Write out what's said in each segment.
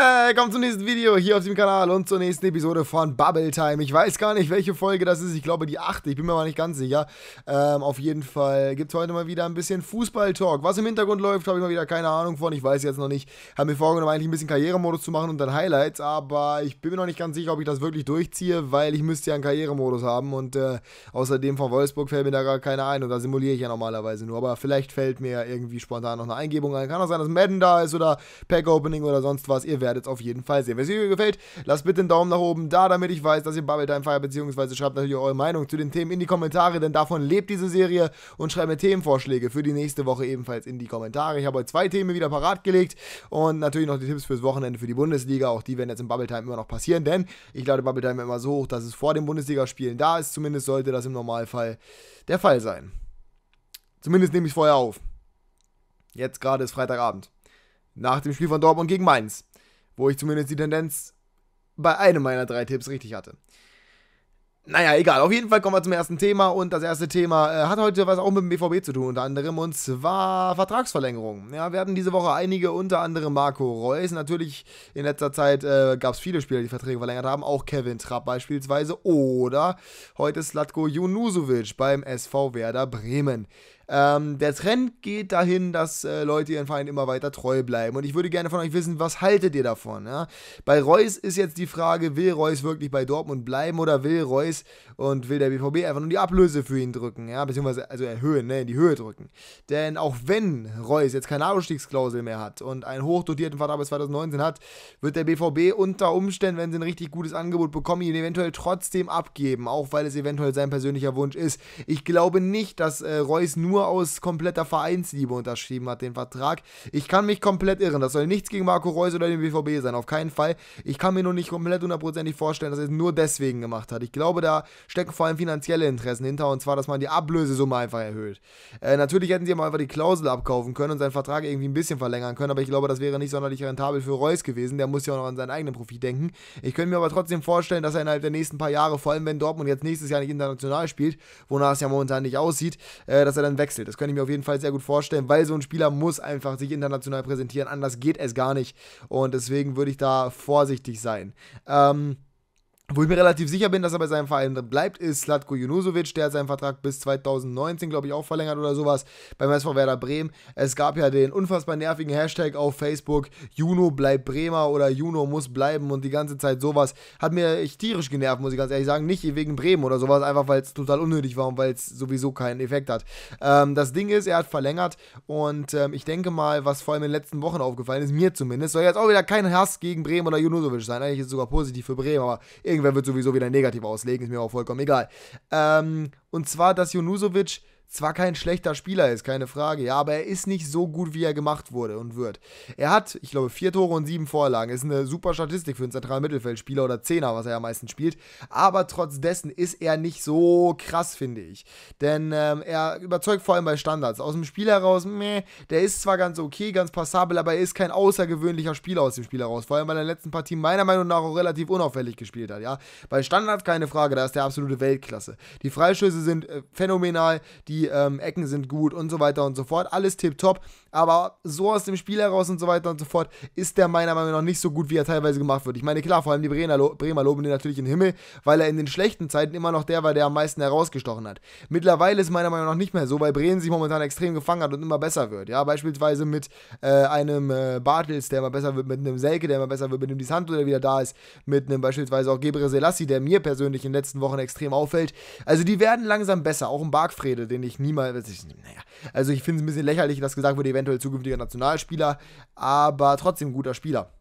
Bye. willkommen zum nächsten Video hier auf dem Kanal und zur nächsten Episode von Bubble Time. Ich weiß gar nicht, welche Folge das ist. Ich glaube, die achte. Ich bin mir mal nicht ganz sicher. Ähm, auf jeden Fall gibt es heute mal wieder ein bisschen Fußball-Talk. Was im Hintergrund läuft, habe ich mal wieder keine Ahnung von. Ich weiß jetzt noch nicht. Habe mir vorgenommen, eigentlich ein bisschen Karrieremodus zu machen und dann Highlights. Aber ich bin mir noch nicht ganz sicher, ob ich das wirklich durchziehe, weil ich müsste ja einen Karrieremodus haben. Und äh, außerdem von Wolfsburg fällt mir da gar keiner ein. Und da simuliere ich ja normalerweise nur. Aber vielleicht fällt mir irgendwie spontan noch eine Eingebung ein. Kann auch sein, dass Madden da ist oder Pack-Opening oder sonst was. Ihr werdet es auf auf jeden Fall sehen. Wenn es euch gefällt, lasst bitte einen Daumen nach oben da, damit ich weiß, dass ihr Bubble Time feiert, beziehungsweise schreibt natürlich eure Meinung zu den Themen in die Kommentare, denn davon lebt diese Serie und schreibt mir Themenvorschläge für die nächste Woche ebenfalls in die Kommentare. Ich habe heute zwei Themen wieder parat gelegt und natürlich noch die Tipps fürs Wochenende für die Bundesliga. Auch die werden jetzt im Bubble Time immer noch passieren, denn ich lade Bubble Time immer so hoch, dass es vor den Bundesligaspielen da ist. Zumindest sollte das im Normalfall der Fall sein. Zumindest nehme ich es vorher auf. Jetzt gerade ist Freitagabend. Nach dem Spiel von Dortmund gegen Mainz wo ich zumindest die Tendenz bei einem meiner drei Tipps richtig hatte. Naja, egal. Auf jeden Fall kommen wir zum ersten Thema. Und das erste Thema äh, hat heute was auch mit dem BVB zu tun, unter anderem. Und zwar Vertragsverlängerung. Ja, wir hatten diese Woche einige, unter anderem Marco Reus. Natürlich in letzter Zeit äh, gab es viele Spieler, die Verträge verlängert haben. Auch Kevin Trapp beispielsweise. Oder heute Slatko Junusovic beim SV Werder Bremen. Ähm, der Trend geht dahin, dass äh, Leute ihren Verein immer weiter treu bleiben. Und ich würde gerne von euch wissen, was haltet ihr davon? Ja? Bei Reus ist jetzt die Frage, will Reus wirklich bei Dortmund bleiben oder will Reus und will der BVB einfach nur die Ablöse für ihn drücken? Ja? Beziehungsweise also erhöhen, äh, ne? in die Höhe drücken. Denn auch wenn Reus jetzt keine Ausstiegsklausel mehr hat und einen hochdotierten Vertrag bis 2019 hat, wird der BVB unter Umständen, wenn sie ein richtig gutes Angebot bekommen, ihn eventuell trotzdem abgeben, auch weil es eventuell sein persönlicher Wunsch ist. Ich glaube nicht, dass äh, Reus nur nur aus kompletter Vereinsliebe unterschrieben hat, den Vertrag. Ich kann mich komplett irren. Das soll nichts gegen Marco Reus oder den BVB sein, auf keinen Fall. Ich kann mir nur nicht komplett hundertprozentig vorstellen, dass er es nur deswegen gemacht hat. Ich glaube, da stecken vor allem finanzielle Interessen hinter und zwar, dass man die Ablösesumme einfach erhöht. Äh, natürlich hätten sie ihm einfach die Klausel abkaufen können und seinen Vertrag irgendwie ein bisschen verlängern können, aber ich glaube, das wäre nicht sonderlich rentabel für Reus gewesen. Der muss ja auch noch an seinen eigenen Profit denken. Ich könnte mir aber trotzdem vorstellen, dass er innerhalb der nächsten paar Jahre, vor allem wenn Dortmund jetzt nächstes Jahr nicht international spielt, wonach es ja momentan nicht aussieht, äh, dass er dann weg wechselt. Das könnte ich mir auf jeden Fall sehr gut vorstellen, weil so ein Spieler muss einfach sich international präsentieren. Anders geht es gar nicht. Und deswegen würde ich da vorsichtig sein. Ähm, wo ich mir relativ sicher bin, dass er bei seinem Verein bleibt, ist Slatko Junusovic, der hat seinen Vertrag bis 2019, glaube ich, auch verlängert oder sowas beim SV Werder Bremen. Es gab ja den unfassbar nervigen Hashtag auf Facebook, Juno bleibt Bremer oder Juno muss bleiben und die ganze Zeit sowas. Hat mir echt tierisch genervt, muss ich ganz ehrlich sagen. Nicht wegen Bremen oder sowas, einfach weil es total unnötig war und weil es sowieso keinen Effekt hat. Ähm, das Ding ist, er hat verlängert und ähm, ich denke mal, was vor allem in den letzten Wochen aufgefallen ist, mir zumindest, soll jetzt auch wieder kein Hass gegen Bremen oder Junusovic sein. Eigentlich ist es sogar positiv für Bremen, aber irgendwie Irgendwer wird sowieso wieder negativ auslegen, ist mir auch vollkommen egal. Ähm, und zwar, dass Junusovic zwar kein schlechter Spieler ist, keine Frage, ja, aber er ist nicht so gut, wie er gemacht wurde und wird. Er hat, ich glaube, vier Tore und sieben Vorlagen. Ist eine super Statistik für einen zentralen Mittelfeldspieler oder Zehner, was er ja meistens spielt. Aber trotz dessen ist er nicht so krass, finde ich. Denn ähm, er überzeugt vor allem bei Standards. Aus dem Spiel heraus, meh, der ist zwar ganz okay, ganz passabel, aber er ist kein außergewöhnlicher Spieler aus dem Spiel heraus. Vor allem, weil er in der letzten Partie meiner Meinung nach auch relativ unauffällig gespielt hat, ja. Bei Standards keine Frage, da ist der absolute Weltklasse. Die Freischüsse sind äh, phänomenal. Die ähm, Ecken sind gut und so weiter und so fort. Alles tipptopp, aber so aus dem Spiel heraus und so weiter und so fort ist der meiner Meinung nach nicht so gut, wie er teilweise gemacht wird. Ich meine, klar, vor allem die Bremer, Bremer loben den natürlich in den Himmel, weil er in den schlechten Zeiten immer noch der war, der am meisten herausgestochen hat. Mittlerweile ist meiner Meinung nach nicht mehr so, weil Bremen sich momentan extrem gefangen hat und immer besser wird. Ja, beispielsweise mit äh, einem äh, Bartels, der immer besser wird, mit einem Selke, der immer besser wird, mit einem Di der wieder da ist, mit einem beispielsweise auch Gebre Selassie, der mir persönlich in den letzten Wochen extrem auffällt. Also die werden langsam besser, auch ein Barkfrede, den ich ich niemals. Ich, naja. Also ich finde es ein bisschen lächerlich, dass gesagt wurde, eventuell zukünftiger Nationalspieler, aber trotzdem guter Spieler.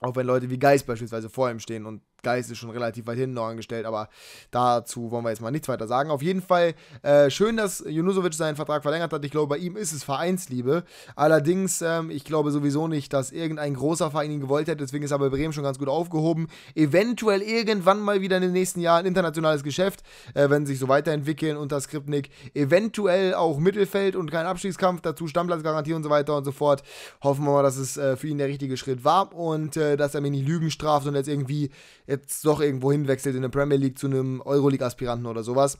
Auch wenn Leute wie Geist beispielsweise vor ihm stehen und Geist ist schon relativ weit hinten noch angestellt, aber dazu wollen wir jetzt mal nichts weiter sagen. Auf jeden Fall äh, schön, dass Junusovic seinen Vertrag verlängert hat. Ich glaube, bei ihm ist es Vereinsliebe. Allerdings, ähm, ich glaube sowieso nicht, dass irgendein großer Verein ihn gewollt hätte. Deswegen ist er bei Bremen schon ganz gut aufgehoben. Eventuell irgendwann mal wieder in den nächsten Jahren internationales Geschäft, äh, wenn sie sich so weiterentwickeln unter Skripnik. Eventuell auch Mittelfeld und kein Abstiegskampf, dazu Stammplatzgarantie und so weiter und so fort. Hoffen wir mal, dass es äh, für ihn der richtige Schritt war und äh, dass er mir nicht Lügen straft und jetzt irgendwie jetzt doch irgendwo hinwechselt in der Premier League zu einem Euroleague-Aspiranten oder sowas.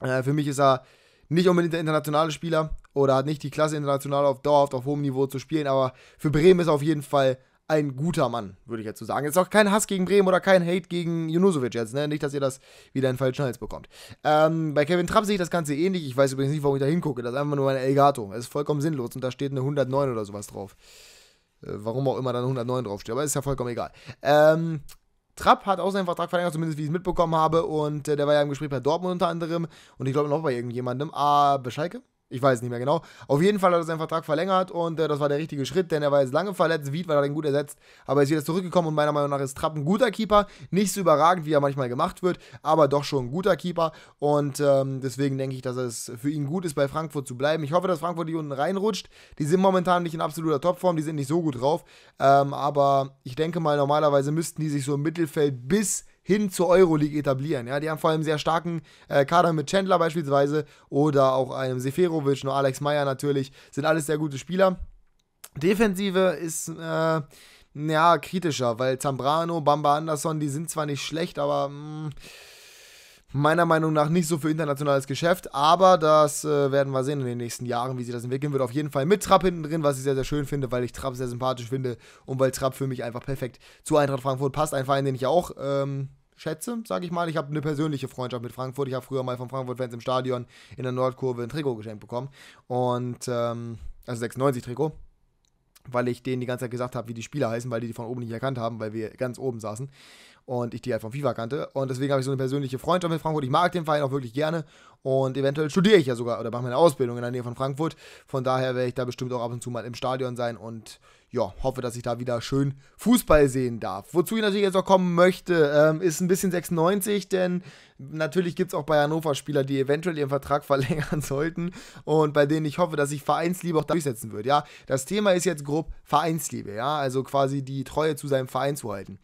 Äh, für mich ist er nicht unbedingt der internationale Spieler oder hat nicht die Klasse international auf dauerhaft auf hohem Niveau zu spielen, aber für Bremen ist er auf jeden Fall ein guter Mann, würde ich jetzt so sagen. Jetzt auch kein Hass gegen Bremen oder kein Hate gegen Junusovic jetzt, ne? Nicht, dass ihr das wieder in falschen Hals bekommt. Ähm, bei Kevin Trapp sehe ich das Ganze ähnlich. Ich weiß übrigens nicht, warum ich da hingucke. Das ist einfach nur ein Elgato. Es ist vollkommen sinnlos und da steht eine 109 oder sowas drauf. Äh, warum auch immer da eine 109 draufsteht, aber ist ja vollkommen egal. Ähm, Trapp hat auch seinen Vertrag verlängert, zumindest wie ich es mitbekommen habe. Und äh, der war ja im Gespräch bei Dortmund unter anderem. Und ich glaube noch bei irgendjemandem. Ah, Bescheike? Ich weiß nicht mehr genau. Auf jeden Fall hat er seinen Vertrag verlängert und äh, das war der richtige Schritt, denn er war jetzt lange verletzt. Wied war dann gut ersetzt, aber er ist wieder zurückgekommen und meiner Meinung nach ist Trapp ein guter Keeper. Nicht so überragend, wie er manchmal gemacht wird, aber doch schon ein guter Keeper. Und ähm, deswegen denke ich, dass es für ihn gut ist, bei Frankfurt zu bleiben. Ich hoffe, dass Frankfurt hier unten reinrutscht. Die sind momentan nicht in absoluter Topform, die sind nicht so gut drauf. Ähm, aber ich denke mal, normalerweise müssten die sich so im Mittelfeld bis hin zur Euroleague etablieren. Ja, die haben vor allem sehr starken äh, Kader mit Chandler beispielsweise oder auch einem Seferovic, und Alex Meyer natürlich, sind alles sehr gute Spieler. Defensive ist äh, ja kritischer, weil Zambrano, Bamba Anderson, die sind zwar nicht schlecht, aber mh, mm, meiner Meinung nach nicht so für internationales Geschäft, aber das äh, werden wir sehen in den nächsten Jahren, wie sich das entwickeln wird. Auf jeden Fall mit Trapp hinten drin, was ich sehr, sehr schön finde, weil ich Trapp sehr sympathisch finde und weil Trapp für mich einfach perfekt zu Eintracht Frankfurt passt. Ein Verein, den ich ja auch ähm, schätze, sage ich mal. Ich habe eine persönliche Freundschaft mit Frankfurt. Ich habe früher mal von Frankfurt-Fans im Stadion in der Nordkurve ein Trikot geschenkt bekommen. Und, ähm, also 96-Trikot weil ich denen die ganze Zeit gesagt habe, wie die Spieler heißen, weil die die von oben nicht erkannt haben, weil wir ganz oben saßen und ich die halt von FIFA kannte. Und deswegen habe ich so eine persönliche Freundschaft mit Frankfurt. Ich mag den Verein auch wirklich gerne und eventuell studiere ich ja sogar oder mache meine Ausbildung in der Nähe von Frankfurt. Von daher werde ich da bestimmt auch ab und zu mal im Stadion sein und ja, hoffe, dass ich da wieder schön Fußball sehen darf. Wozu ich natürlich jetzt auch kommen möchte, ähm, ist ein bisschen 96, denn natürlich gibt es auch bei Hannover Spieler, die eventuell ihren Vertrag verlängern sollten und bei denen ich hoffe, dass ich Vereinsliebe auch durchsetzen würde. Ja, das Thema ist jetzt grob Vereinsliebe, ja, also quasi die Treue zu seinem Verein zu halten.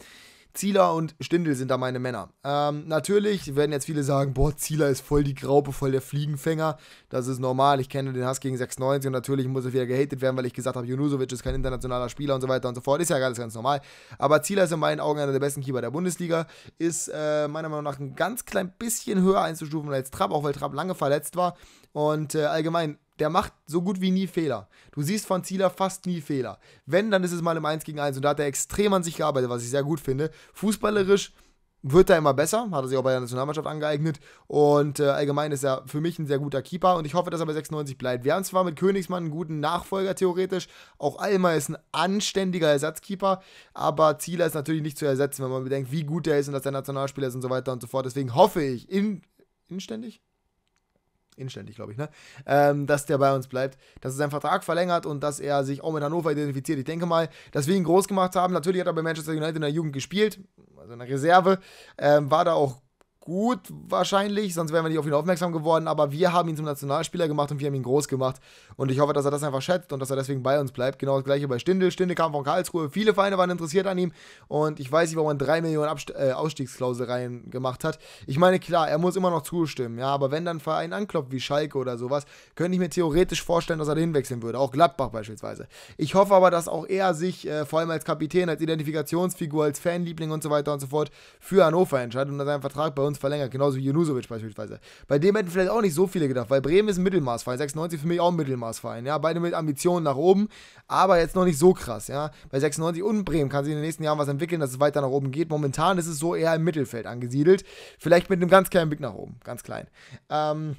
Zieler und Stindel sind da meine Männer. Ähm, natürlich werden jetzt viele sagen, boah, Zieler ist voll die Graupe, voll der Fliegenfänger. Das ist normal, ich kenne den Hass gegen 96 und natürlich muss er wieder gehatet werden, weil ich gesagt habe, Junusovic ist kein internationaler Spieler und so weiter und so fort. Ist ja alles ganz normal. Aber Zieler ist in meinen Augen einer der besten Keeper der Bundesliga. Ist äh, meiner Meinung nach ein ganz klein bisschen höher einzustufen als Trapp, auch weil Trapp lange verletzt war. Und äh, allgemein der macht so gut wie nie Fehler. Du siehst von Zieler fast nie Fehler. Wenn, dann ist es mal im 1 gegen 1 und da hat er extrem an sich gearbeitet, was ich sehr gut finde. Fußballerisch wird er immer besser, hat er sich auch bei der Nationalmannschaft angeeignet und äh, allgemein ist er für mich ein sehr guter Keeper und ich hoffe, dass er bei 96 bleibt. Wir haben zwar mit Königsmann einen guten Nachfolger theoretisch, auch Alma ist ein anständiger Ersatzkeeper, aber Zieler ist natürlich nicht zu ersetzen, wenn man bedenkt, wie gut er ist und dass er Nationalspieler ist und so weiter und so fort. Deswegen hoffe ich in, inständig? inständig, glaube ich, ne? Ähm, dass der bei uns bleibt, dass er seinen Vertrag verlängert und dass er sich auch mit Hannover identifiziert. Ich denke mal, dass wir ihn groß gemacht haben. Natürlich hat er bei Manchester United in der Jugend gespielt, also in der Reserve, ähm, war da auch gut wahrscheinlich, sonst wären wir nicht auf ihn aufmerksam geworden, aber wir haben ihn zum Nationalspieler gemacht und wir haben ihn groß gemacht und ich hoffe, dass er das einfach schätzt und dass er deswegen bei uns bleibt. Genau das gleiche bei Stindel. Stindel kam von Karlsruhe, viele Vereine waren interessiert an ihm und ich weiß nicht, warum man 3 Millionen Abst äh, Ausstiegsklausel rein gemacht hat. Ich meine, klar, er muss immer noch zustimmen, ja, aber wenn dann ein Verein anklopft wie Schalke oder sowas, könnte ich mir theoretisch vorstellen, dass er da hinwechseln würde, auch Gladbach beispielsweise. Ich hoffe aber, dass auch er sich äh, vor allem als Kapitän, als Identifikationsfigur, als Fanliebling und so weiter und so fort für Hannover entscheidet und dass er einen Vertrag bei uns uns verlängert, genauso wie Junusovic beispielsweise. Bei dem hätten vielleicht auch nicht so viele gedacht, weil Bremen ist ein Mittelmaßverein, 96 für mich auch ein Mittelmaßverein, ja, beide mit Ambitionen nach oben, aber jetzt noch nicht so krass, ja. Bei 96 und Bremen kann sich in den nächsten Jahren was entwickeln, dass es weiter nach oben geht. Momentan ist es so eher im Mittelfeld angesiedelt, vielleicht mit einem ganz kleinen Blick nach oben, ganz klein. Ähm,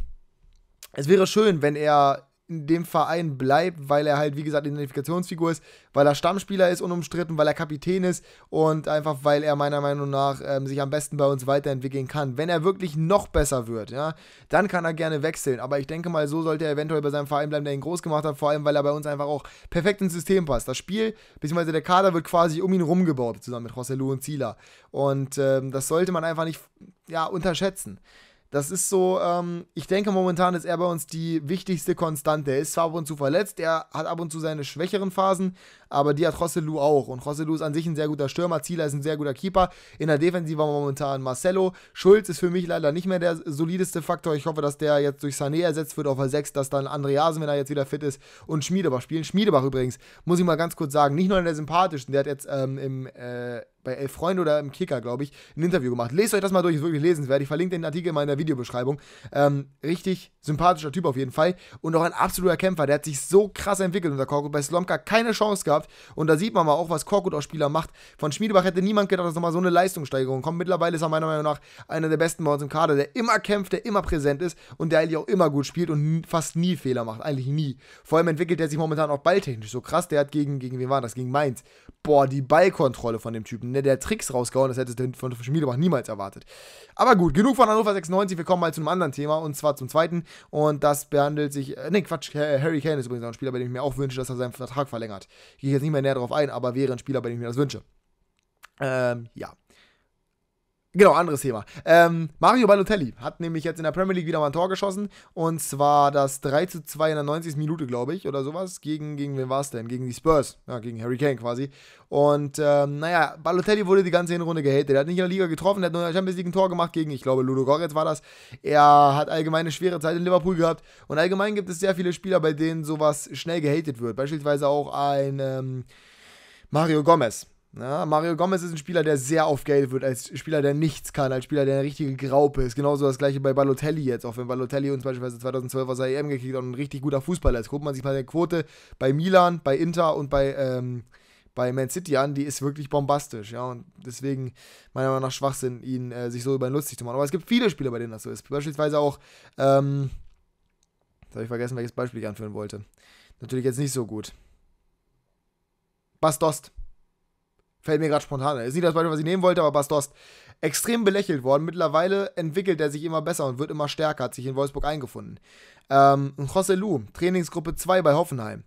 es wäre schön, wenn er in dem Verein bleibt, weil er halt, wie gesagt, Identifikationsfigur ist, weil er Stammspieler ist, unumstritten, weil er Kapitän ist und einfach, weil er meiner Meinung nach ähm, sich am besten bei uns weiterentwickeln kann. Wenn er wirklich noch besser wird, ja, dann kann er gerne wechseln. Aber ich denke mal, so sollte er eventuell bei seinem Verein bleiben, der ihn groß gemacht hat, vor allem, weil er bei uns einfach auch perfekt ins System passt. Das Spiel, beziehungsweise der Kader wird quasi um ihn rumgebaut, zusammen mit José Lu und Zila. Und ähm, das sollte man einfach nicht, ja, unterschätzen. Das ist so, ähm, ich denke momentan ist er bei uns die wichtigste Konstante. Er ist zwar ab und zu verletzt, er hat ab und zu seine schwächeren Phasen, aber die hat Rosselu auch. Und Rosselu ist an sich ein sehr guter Stürmer, Zieler ist ein sehr guter Keeper. In der Defensive momentan Marcelo. Schulz ist für mich leider nicht mehr der solideste Faktor. Ich hoffe, dass der jetzt durch Sané ersetzt wird auf der 6, dass dann Andreasen, wenn er jetzt wieder fit ist, und Schmiedebach spielen. Schmiedebach übrigens, muss ich mal ganz kurz sagen, nicht nur in der sympathischsten, der hat jetzt ähm, im äh, bei Elf Freunde oder im Kicker, glaube ich, ein Interview gemacht. Lest euch das mal durch, ist wirklich lesenswert. Ich verlinke den Artikel mal in der Videobeschreibung. Ähm, richtig sympathischer Typ auf jeden Fall und auch ein absoluter Kämpfer. Der hat sich so krass entwickelt unter Korko. Bei Slomka keine Chance gehabt gehabt. Und da sieht man mal auch, was Korkut als Spieler macht. Von Schmiedebach hätte niemand gedacht, dass nochmal so eine Leistungssteigerung kommt. Mittlerweile ist er meiner Meinung nach einer der besten bei uns im Kader, der immer kämpft, der immer präsent ist und der eigentlich auch immer gut spielt und fast nie Fehler macht. Eigentlich nie. Vor allem entwickelt er sich momentan auch balltechnisch so krass. Der hat gegen, gegen wen war das? Gegen Mainz. Boah, die Ballkontrolle von dem Typen. Ne? Der hat Tricks rausgehauen, das hätte du von Schmiedebach niemals erwartet. Aber gut, genug von Hannover 96. Wir kommen mal zu einem anderen Thema und zwar zum zweiten. Und das behandelt sich. Äh, ne, Quatsch. Harry Kane ist übrigens auch ein Spieler, bei dem ich mir auch wünsche, dass er seinen Vertrag verlängert. Je gehe jetzt nicht mehr näher drauf ein, aber wäre ein Spieler, bei dem ich mir das wünsche. Ähm, ja. Genau, anderes Thema. Ähm, Mario Balotelli hat nämlich jetzt in der Premier League wieder mal ein Tor geschossen. Und zwar das 3 zu 2 in der 90. Minute, glaube ich, oder sowas. Gegen, gegen wen war es denn? Gegen die Spurs. Ja, gegen Harry Kane quasi. Und ähm, naja, Balotelli wurde die ganze Hinrunde gehatet. Er hat nicht in der Liga getroffen, er hat nur in der Champions League ein Tor gemacht gegen, ich glaube, Ludo Goretz war das. Er hat allgemein eine schwere Zeit in Liverpool gehabt. Und allgemein gibt es sehr viele Spieler, bei denen sowas schnell gehatet wird. Beispielsweise auch ein ähm, Mario Gomez ja, Mario Gomez ist ein Spieler, der sehr oft Geld wird, als Spieler, der nichts kann, als Spieler, der eine richtige Graupe ist. Genauso das gleiche bei Balotelli jetzt, auch wenn Balotelli uns beispielsweise 2012 aus der EM gekriegt hat und ein richtig guter Fußballer ist. Guckt man sich mal die Quote bei Milan, bei Inter und bei, ähm, bei Man City an, die ist wirklich bombastisch. Ja, und deswegen meiner Meinung nach Schwachsinn, ihn äh, sich so über ihn lustig zu machen. Aber es gibt viele Spieler, bei denen das so ist. Beispielsweise auch, ähm, jetzt habe ich vergessen, welches Beispiel ich anführen wollte. Natürlich jetzt nicht so gut. Bastost. Fällt mir gerade spontan. Ist nicht das Beispiel, was ich nehmen wollte, aber Bastost. Extrem belächelt worden. Mittlerweile entwickelt er sich immer besser und wird immer stärker, hat sich in Wolfsburg eingefunden. Ähm, José Lu, Trainingsgruppe 2 bei Hoffenheim.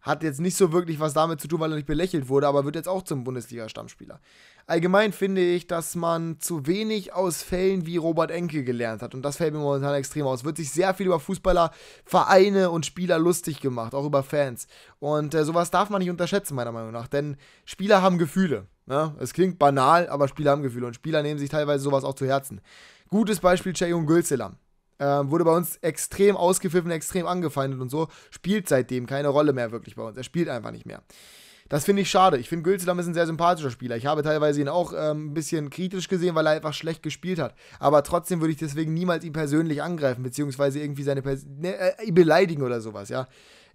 Hat jetzt nicht so wirklich was damit zu tun, weil er nicht belächelt wurde, aber wird jetzt auch zum Bundesliga-Stammspieler. Allgemein finde ich, dass man zu wenig aus Fällen wie Robert Enke gelernt hat. Und das fällt mir momentan extrem aus. Wird sich sehr viel über Fußballer, Vereine und Spieler lustig gemacht, auch über Fans. Und äh, sowas darf man nicht unterschätzen, meiner Meinung nach. Denn Spieler haben Gefühle. Ne? Es klingt banal, aber Spieler haben Gefühle. Und Spieler nehmen sich teilweise sowas auch zu Herzen. Gutes Beispiel Ceyhun Gülselam. Ähm, wurde bei uns extrem ausgepfiffen, extrem angefeindet und so. Spielt seitdem keine Rolle mehr wirklich bei uns. Er spielt einfach nicht mehr. Das finde ich schade. Ich finde, Gülslam ist ein sehr sympathischer Spieler. Ich habe teilweise ihn auch ähm, ein bisschen kritisch gesehen, weil er einfach schlecht gespielt hat. Aber trotzdem würde ich deswegen niemals ihn persönlich angreifen, beziehungsweise irgendwie seine Pers ne, äh, beleidigen oder sowas, ja.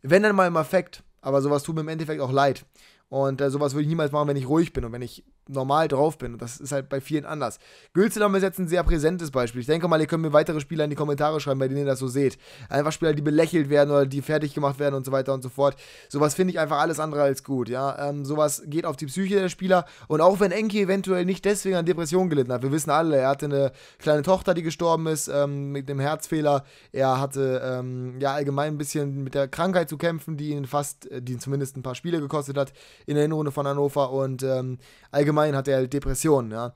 Wenn dann mal im Affekt. Aber sowas tut mir im Endeffekt auch leid. Und äh, sowas würde ich niemals machen, wenn ich ruhig bin und wenn ich normal drauf bin. Und das ist halt bei vielen anders. Gülzenam ist jetzt ein sehr präsentes Beispiel. Ich denke mal, ihr könnt mir weitere Spieler in die Kommentare schreiben, bei denen ihr das so seht. Einfach Spieler, die belächelt werden oder die fertig gemacht werden und so weiter und so fort. Sowas finde ich einfach alles andere als gut, ja. Ähm, sowas geht auf die Psyche der Spieler. Und auch wenn Enki eventuell nicht deswegen an Depressionen gelitten hat, wir wissen alle, er hatte eine kleine Tochter, die gestorben ist, ähm, mit einem Herzfehler. Er hatte ähm, ja allgemein ein bisschen mit der Krankheit zu kämpfen, die ihn fast, äh, die ihn zumindest ein paar Spiele gekostet hat in der Hinrunde von Hannover und ähm, allgemein allgemein hat er halt Depressionen, ja.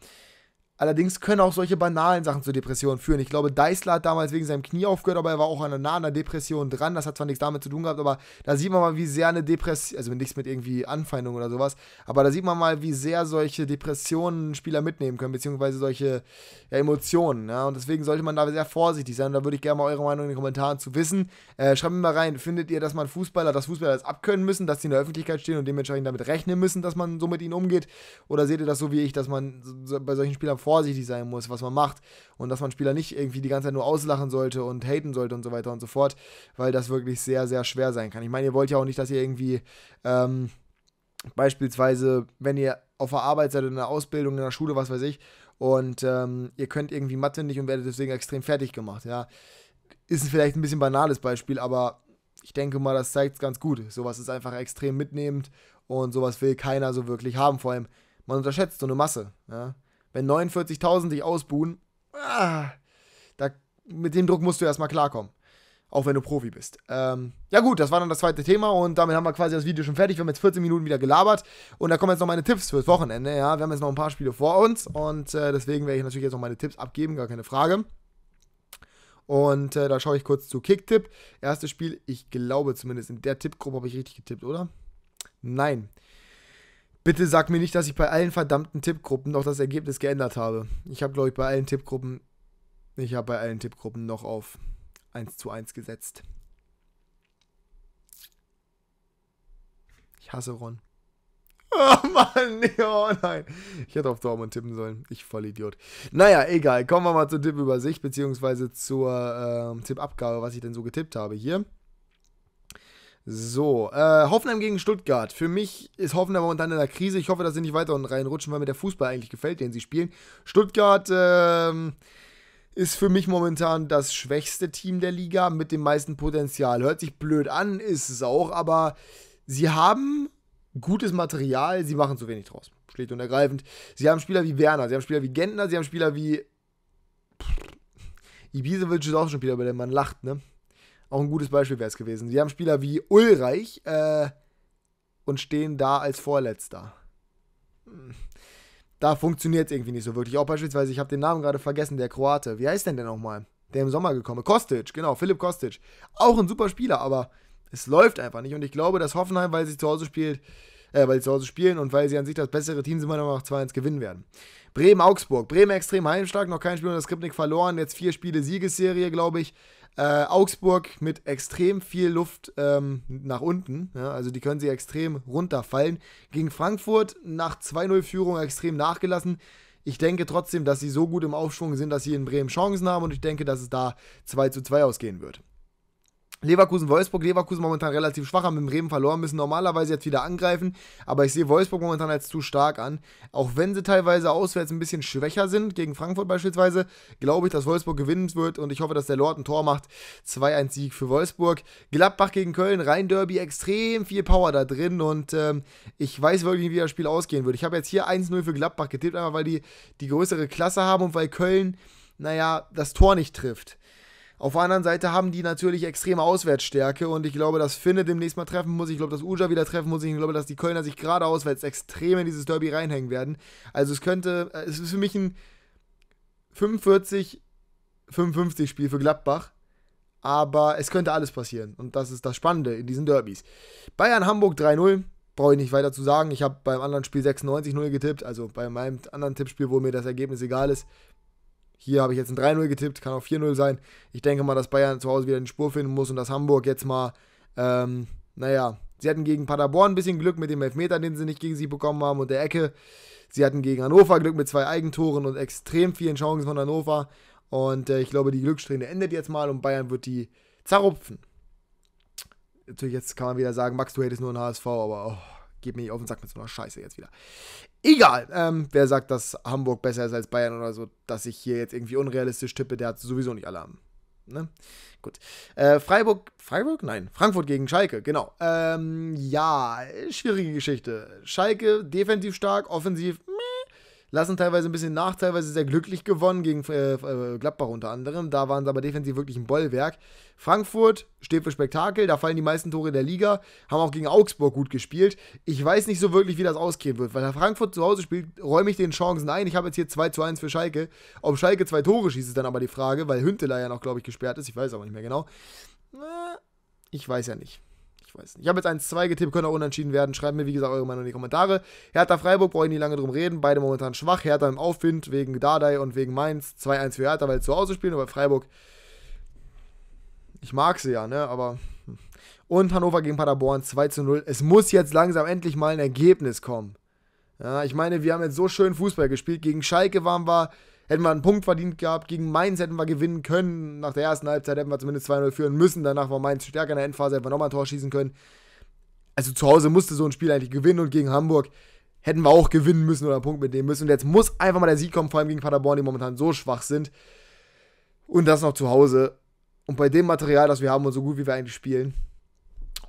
Allerdings können auch solche banalen Sachen zu Depressionen führen. Ich glaube, Deißler hat damals wegen seinem Knie aufgehört, aber er war auch an einer nahen Depression dran. Das hat zwar nichts damit zu tun gehabt, aber da sieht man mal, wie sehr eine Depression, also nichts mit irgendwie Anfeindung oder sowas, aber da sieht man mal, wie sehr solche Depressionen Spieler mitnehmen können, beziehungsweise solche ja, Emotionen. Ja? Und deswegen sollte man da sehr vorsichtig sein. Und da würde ich gerne mal eure Meinung in den Kommentaren zu wissen. Äh, schreibt mir mal rein, findet ihr, dass man Fußballer, dass Fußballer das abkönnen müssen, dass sie in der Öffentlichkeit stehen und dementsprechend damit rechnen müssen, dass man so mit ihnen umgeht? Oder seht ihr das so wie ich, dass man bei solchen Spielern vor vorsichtig sein muss, was man macht und dass man Spieler nicht irgendwie die ganze Zeit nur auslachen sollte und haten sollte und so weiter und so fort, weil das wirklich sehr, sehr schwer sein kann. Ich meine, ihr wollt ja auch nicht, dass ihr irgendwie ähm, beispielsweise, wenn ihr auf der Arbeit seid oder in der Ausbildung, in der Schule, was weiß ich, und ähm, ihr könnt irgendwie Mathe nicht und werdet deswegen extrem fertig gemacht, ja. Ist vielleicht ein bisschen banales Beispiel, aber ich denke mal, das zeigt es ganz gut. Sowas ist einfach extrem mitnehmend und sowas will keiner so wirklich haben. Vor allem, man unterschätzt so eine Masse. Ja? Wenn 49.000 dich ausbuhen, ah, da, mit dem Druck musst du erstmal klarkommen. Auch wenn du Profi bist. Ähm, ja, gut, das war dann das zweite Thema und damit haben wir quasi das Video schon fertig. Wir haben jetzt 14 Minuten wieder gelabert und da kommen jetzt noch meine Tipps fürs Wochenende. Ja, wir haben jetzt noch ein paar Spiele vor uns und äh, deswegen werde ich natürlich jetzt noch meine Tipps abgeben, gar keine Frage. Und äh, da schaue ich kurz zu Kicktipp. Erstes Spiel, ich glaube zumindest in der Tippgruppe habe ich richtig getippt, oder? Nein. Bitte sag mir nicht, dass ich bei allen verdammten Tippgruppen noch das Ergebnis geändert habe. Ich habe, glaube ich, bei allen Tippgruppen. Ich habe bei allen Tippgruppen noch auf 1 zu 1 gesetzt. Ich hasse Ron. Oh Mann, oh nein. Ich hätte auf Dortmund tippen sollen. Ich voll Idiot. Naja, egal. Kommen wir mal zur Tippübersicht, beziehungsweise zur äh, Tippabgabe, was ich denn so getippt habe hier. So, äh, Hoffenheim gegen Stuttgart. Für mich ist Hoffenheim momentan in der Krise. Ich hoffe, dass sie nicht weiter reinrutschen, weil mir der Fußball eigentlich gefällt, den sie spielen. Stuttgart ähm, ist für mich momentan das schwächste Team der Liga mit dem meisten Potenzial. Hört sich blöd an, ist es auch, aber sie haben gutes Material, sie machen zu wenig draus. Schlicht und ergreifend. Sie haben Spieler wie Werner, sie haben Spieler wie Gentner, sie haben Spieler wie. Ibisevic ist auch schon Spieler, bei dem man lacht, ne? auch ein gutes Beispiel wäre es gewesen. Sie haben Spieler wie Ulreich äh, und stehen da als Vorletzter. Hm, da funktioniert es irgendwie nicht so wirklich. Auch beispielsweise, ich habe den Namen gerade vergessen, der Kroate. Wie heißt denn der nochmal? Der im Sommer gekommen. Kostic, genau, Philipp Kostic. Auch ein super Spieler, aber es läuft einfach nicht. Und ich glaube, dass Hoffenheim, weil sie zu Hause spielt, äh, weil sie zu Hause spielen und weil sie an sich das bessere Team sind, meiner Meinung nach 2-1 gewinnen werden. Bremen-Augsburg. Bremen extrem heimstark, noch kein Spiel unter Skripnik verloren, jetzt vier Spiele Siegesserie, glaube ich. Äh, Augsburg mit extrem viel Luft ähm, nach unten. Ja, also die können sie extrem runterfallen. Gegen Frankfurt nach 2-0-Führung extrem nachgelassen. Ich denke trotzdem, dass sie so gut im Aufschwung sind, dass sie in Bremen Chancen haben und ich denke, dass es da 2 zu 2 ausgehen wird. Leverkusen-Wolfsburg. Leverkusen momentan relativ schwach, haben mit Bremen verloren, müssen normalerweise jetzt wieder angreifen. Aber ich sehe Wolfsburg momentan als zu stark an. Auch wenn sie teilweise auswärts ein bisschen schwächer sind, gegen Frankfurt beispielsweise, glaube ich, dass Wolfsburg gewinnen wird. Und ich hoffe, dass der Lord ein Tor macht. 2-1-Sieg für Wolfsburg. Gladbach gegen Köln, Rhein-Derby, extrem viel Power da drin. Und ähm, ich weiß wirklich nicht, wie das Spiel ausgehen wird. Ich habe jetzt hier 1-0 für Gladbach getippt, einfach weil die die größere Klasse haben und weil Köln, naja, das Tor nicht trifft. Auf der anderen Seite haben die natürlich extreme Auswärtsstärke und ich glaube, dass Finne demnächst mal treffen muss. Ich glaube, dass Uja wieder treffen muss. Ich glaube, dass die Kölner sich gerade auswärts extrem in dieses Derby reinhängen werden. Also es könnte, äh, es ist für mich ein 45, 55 Spiel für Gladbach. Aber es könnte alles passieren. Und das ist das Spannende in diesen Derbys. Bayern Hamburg 3-0 brauche ich nicht weiter zu sagen. Ich habe beim anderen Spiel 96-0 getippt, also bei meinem anderen Tippspiel, wo mir das Ergebnis egal ist. Hier habe ich jetzt ein 3-0 getippt, kann auch 4-0 sein. Ich denke mal, dass Bayern zu Hause wieder den Spur finden muss und dass Hamburg jetzt mal, ähm, naja, sie hatten gegen Paderborn ein bisschen Glück mit dem Elfmeter, den sie nicht gegen sie bekommen haben und der Ecke. Sie hatten gegen Hannover Glück mit zwei Eigentoren und extrem vielen Chancen von Hannover. Und äh, ich glaube, die Glückssträhne endet jetzt mal und Bayern wird die zerrupfen. Natürlich, jetzt kann man wieder sagen, Max, du hättest nur einen HSV, aber oh geht mir nicht auf den Sack mit so einer Scheiße jetzt wieder. Egal, ähm, wer sagt, dass Hamburg besser ist als Bayern oder so, dass ich hier jetzt irgendwie unrealistisch tippe, der hat sowieso nicht Alarm. Ne? Gut. Äh, Freiburg, Freiburg? Nein, Frankfurt gegen Schalke, genau. Ähm, ja, schwierige Geschichte. Schalke defensiv stark, offensiv, lassen teilweise ein bisschen nach, teilweise sehr glücklich gewonnen gegen äh, äh, Gladbach unter anderem. Da waren sie aber defensiv wirklich ein Bollwerk. Frankfurt steht für Spektakel, da fallen die meisten Tore der Liga, haben auch gegen Augsburg gut gespielt. Ich weiß nicht so wirklich, wie das ausgehen wird, weil Frankfurt zu Hause spielt, räume ich den Chancen ein. Ich habe jetzt hier 2 zu 1 für Schalke. Ob Schalke zwei Tore schießt, ist dann aber die Frage, weil Hünteler ja noch, glaube ich, gesperrt ist. Ich weiß aber nicht mehr genau. Äh, ich weiß ja nicht. Ich weiß nicht. Ich habe jetzt 1-2 getippt, können auch unentschieden werden. Schreibt mir, wie gesagt, eure Meinung in die Kommentare. Hertha Freiburg, brauche ich nicht lange drum reden. Beide momentan schwach. Hertha im Aufwind wegen Dardai und wegen Mainz. 2-1 für Hertha, weil sie zu Hause spielen, aber Freiburg. Ich mag sie ja, ne? Aber. Hm. Und Hannover gegen Paderborn 2 0. Es muss jetzt langsam endlich mal ein Ergebnis kommen. Ja, ich meine, wir haben jetzt so schön Fußball gespielt. Gegen Schalke waren wir hätten wir einen Punkt verdient gehabt. Gegen Mainz hätten wir gewinnen können. Nach der ersten Halbzeit hätten wir zumindest 2-0 führen müssen. Danach war Mainz stärker in der Endphase, hätten wir nochmal ein Tor schießen können. Also zu Hause musste so ein Spiel eigentlich gewinnen und gegen Hamburg hätten wir auch gewinnen müssen oder einen Punkt mitnehmen müssen. Und jetzt muss einfach mal der Sieg kommen, vor allem gegen Paderborn, die momentan so schwach sind. Und das noch zu Hause. Und bei dem Material, das wir haben und so gut wie wir eigentlich spielen,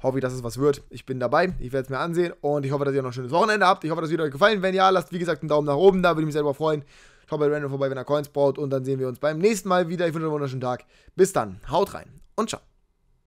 hoffe ich, dass es was wird. Ich bin dabei, ich werde es mir ansehen und ich hoffe, dass ihr noch ein schönes Wochenende habt. Ich hoffe, dass es euch gefallen. Wenn ja, lasst wie gesagt einen Daumen nach oben da, würde ich mich selber freuen. Schaut bei Random vorbei, wenn er Coins braucht. Und dann sehen wir uns beim nächsten Mal wieder. Ich wünsche euch einen wunderschönen Tag. Bis dann. Haut rein und ciao.